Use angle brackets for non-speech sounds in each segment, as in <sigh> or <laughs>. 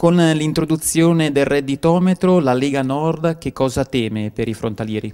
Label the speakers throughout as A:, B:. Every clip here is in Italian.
A: Con l'introduzione del redditometro, la Lega Nord che cosa teme per i frontalieri?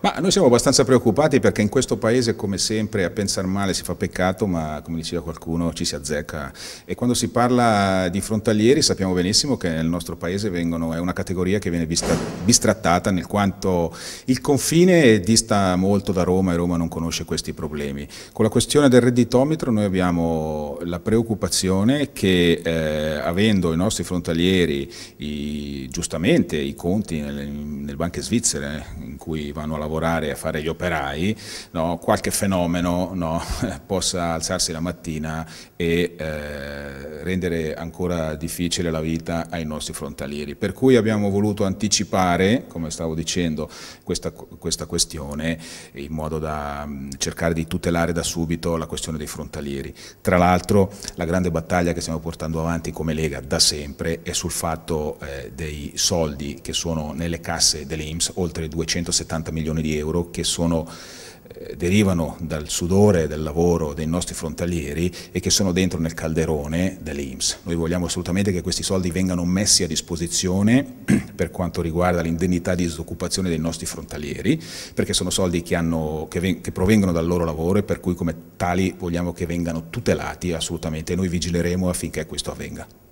A: Ma noi siamo abbastanza preoccupati perché in questo paese, come sempre, a pensare male si fa peccato, ma come diceva qualcuno ci si azzecca. E quando si parla di frontalieri sappiamo benissimo che nel nostro paese vengono, è una categoria che viene bistrattata nel quanto il confine dista molto da Roma e Roma non conosce questi problemi. Con la questione del redditometro noi abbiamo la preoccupazione che eh, avendo i nostri frontalieri i, giustamente i conti nelle, nelle banche svizzere, eh, cui vanno a lavorare e a fare gli operai, no, qualche fenomeno no, <laughs> possa alzarsi la mattina e eh, rendere ancora difficile la vita ai nostri frontalieri. Per cui abbiamo voluto anticipare, come stavo dicendo, questa, questa questione in modo da mh, mm, cercare di tutelare da subito la questione dei frontalieri. Tra l'altro la grande battaglia che stiamo portando avanti come Lega da sempre è sul fatto eh, dei soldi che sono nelle casse dell'Inps, oltre 260 70 milioni di euro che sono, eh, derivano dal sudore del lavoro dei nostri frontalieri e che sono dentro nel calderone dell'Inps. Noi vogliamo assolutamente che questi soldi vengano messi a disposizione <clears throat> per quanto riguarda l'indennità di disoccupazione dei nostri frontalieri, perché sono soldi che, hanno, che, che provengono dal loro lavoro e per cui come tali vogliamo che vengano tutelati assolutamente e noi vigileremo affinché questo avvenga.